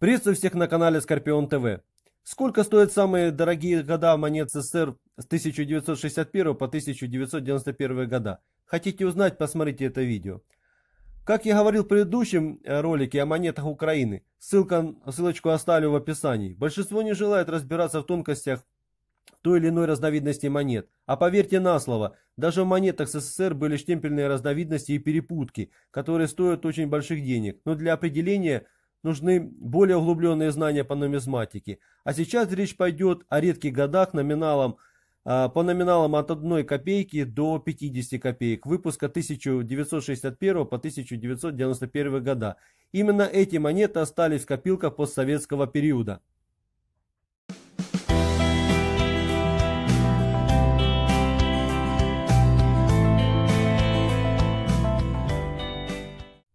Приветствую всех на канале Скорпион ТВ. Сколько стоят самые дорогие года монет СССР с 1961 по 1991 года? Хотите узнать, посмотрите это видео. Как я говорил в предыдущем э, ролике о монетах Украины, ссылка, ссылочку оставлю в описании. Большинство не желает разбираться в тонкостях той или иной разновидности монет. А поверьте на слово, даже в монетах СССР были штемпельные разновидности и перепутки, которые стоят очень больших денег. Но для определения нужны более углубленные знания по нумизматике. А сейчас речь пойдет о редких годах номиналом, а, по номиналам от 1 копейки до 50 копеек выпуска 1961 по 1991 года. Именно эти монеты остались в копилках постсоветского периода.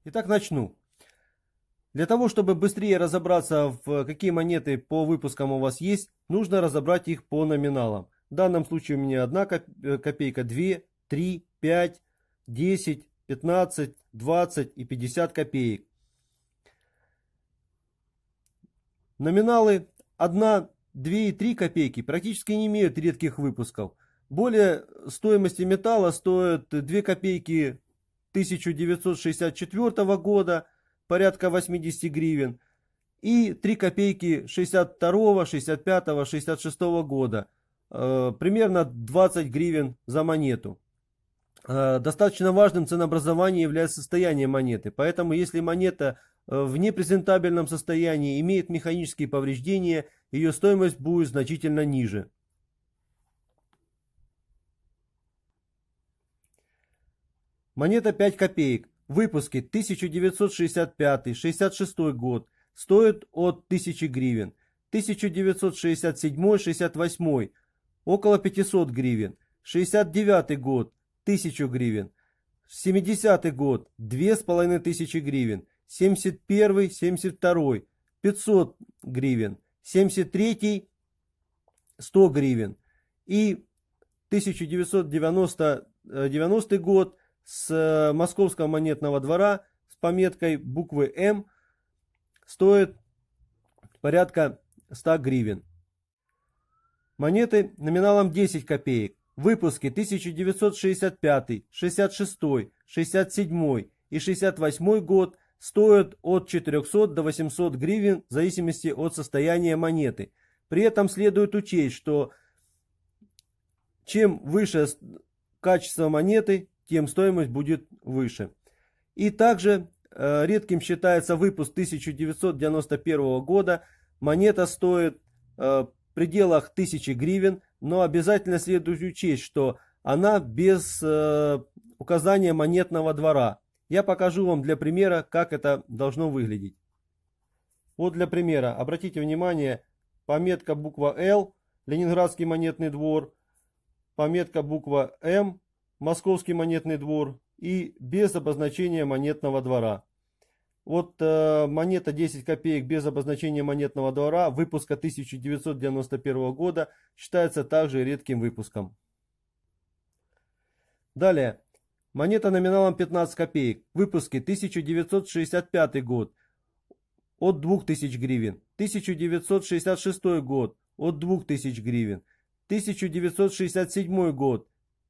Итак, начну. Для того, чтобы быстрее разобраться, в какие монеты по выпускам у вас есть, нужно разобрать их по номиналам. В данном случае у меня одна э, копейка, 2, 3, 5, 10, 15, 20 и 50 копеек. Номиналы 1, 2 и 3 копейки практически не имеют редких выпусков. Более стоимости металла стоят 2 копейки 1964 года – порядка 80 гривен, и 3 копейки 62, 65, 66 года, э, примерно 20 гривен за монету. Э, достаточно важным ценообразование является состояние монеты, поэтому если монета э, в непрезентабельном состоянии имеет механические повреждения, ее стоимость будет значительно ниже. Монета 5 копеек. Выпуски 1965-66 год стоят от 1000 гривен, 1967-68 около 500 гривен, 69 год 1000 гривен, 70 год 2500 гривен, 71-72 500 гривен, 73 100 гривен и 1990 90 э, год с э, Московского монетного двора с пометкой буквы М стоит порядка 100 гривен. Монеты номиналом 10 копеек. Выпуски 1965, 66, 67 и 68 год стоят от 400 до 800 гривен в зависимости от состояния монеты. При этом следует учесть, что чем выше качество монеты, тем стоимость будет выше. И также э, редким считается выпуск 1991 года. Монета стоит э, в пределах 1000 гривен, но обязательно следует учесть, что она без э, указания монетного двора. Я покажу вам для примера, как это должно выглядеть. Вот для примера, обратите внимание, пометка буква L, Ленинградский монетный двор, пометка буква М, Московский монетный двор и без обозначения монетного двора. Вот э, монета 10 копеек без обозначения монетного двора выпуска 1991 года считается также редким выпуском. Далее. Монета номиналом 15 копеек. Выпуски 1965 год от 2000 гривен. 1966 год от 2000 гривен. 1967 год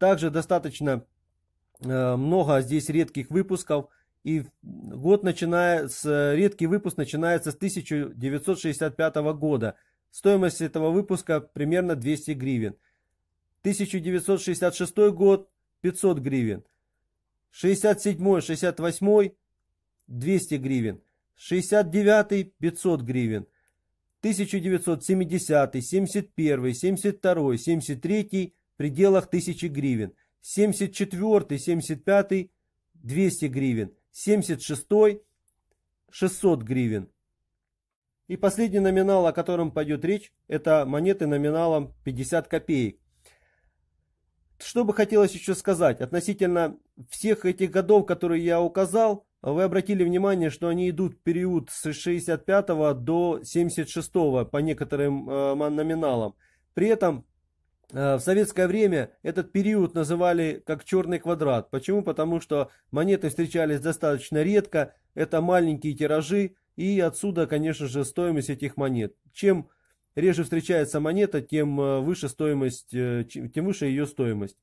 Также достаточно э, много здесь редких выпусков. И год начиная с, редкий выпуск начинается с 1965 года. Стоимость этого выпуска примерно 200 гривен. 1966 год 500 гривен. 67, 68 200 гривен. 69 500 гривен. 1970, 71, 72, 73 пределах 1000 гривен, 74, 75, 200 гривен, 76, 600 гривен. И последний номинал, о котором пойдет речь, это монеты номиналом 50 копеек. Что бы хотелось еще сказать относительно всех этих годов, которые я указал, вы обратили внимание, что они идут в период с 65 до 76 по некоторым э, номиналам. При этом Э, в советское время этот период называли как черный квадрат. Почему? Потому что монеты встречались достаточно редко, это маленькие тиражи, и отсюда, конечно же, стоимость этих монет. Чем реже встречается монета, тем э, выше стоимость, э, тем выше ее стоимость.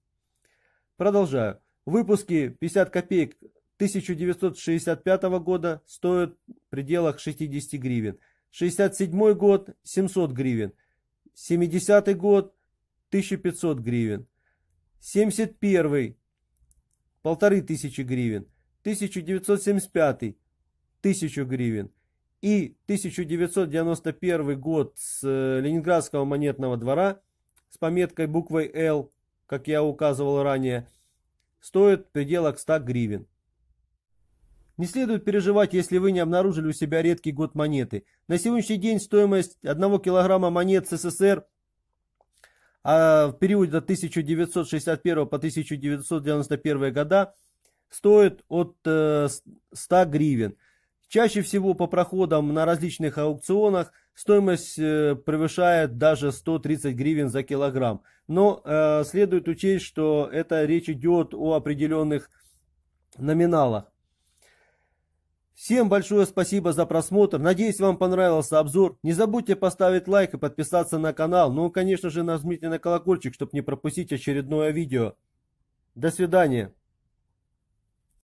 Продолжаю. Выпуски 50 копеек 1965 года стоят в пределах 60 гривен. 67 год 700 гривен. 70 год 1500 гривен. 71 полторы тысячи гривен. 1975 тысячу гривен. И 1991 год с э, Ленинградского монетного двора с пометкой буквой «Л», как я указывал ранее, стоит в пределах 100 гривен. Не следует переживать, если вы не обнаружили у себя редкий год монеты. На сегодняшний день стоимость 1 килограмма монет СССР а в период до 1961 по 1991 года стоит от 100 э, гривен. Чаще всего по проходам на различных аукционах стоимость э, превышает даже 130 гривен за килограмм. Но э, следует учесть, что это речь идет о определенных номиналах. Всем большое спасибо за просмотр. Надеюсь, вам понравился обзор. Не забудьте поставить лайк и подписаться на канал. Ну, конечно же, нажмите на колокольчик, чтобы не пропустить очередное видео. До свидания.